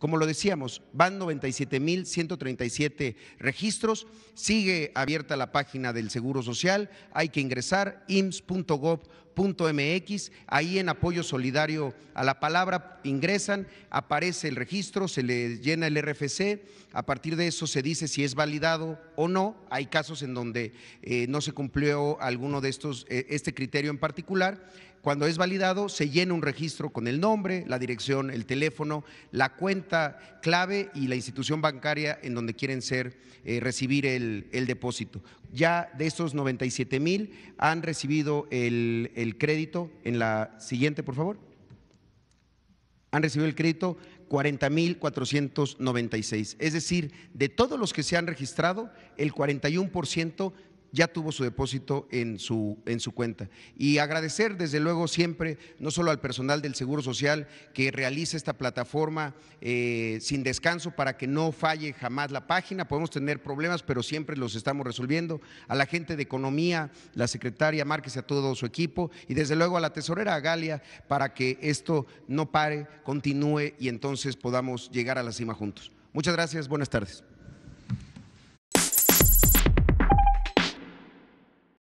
Como lo decíamos, van 97.137 registros, sigue abierta la página del Seguro Social, hay que ingresar ims.gov.mx, ahí en apoyo solidario a la palabra ingresan, aparece el registro, se le llena el RFC, a partir de eso se dice si es validado o no, hay casos en donde eh, no se cumplió alguno de estos, eh, este criterio en particular cuando es validado, se llena un registro con el nombre, la dirección, el teléfono, la cuenta clave y la institución bancaria en donde quieren ser, eh, recibir el, depósito. Ya de estos 97 mil han recibido el, el crédito. En la siguiente, por favor. Han recibido el crédito 40.496. Es decir, de todos los que se han registrado, el 41% ya tuvo su depósito en su, en su cuenta. Y agradecer desde luego siempre, no solo al personal del Seguro Social que realiza esta plataforma eh, sin descanso para que no falle jamás la página, podemos tener problemas, pero siempre los estamos resolviendo, a la gente de Economía, la secretaria Márquez y a todo su equipo, y desde luego a la tesorera Galia para que esto no pare, continúe y entonces podamos llegar a la cima juntos. Muchas gracias, buenas tardes.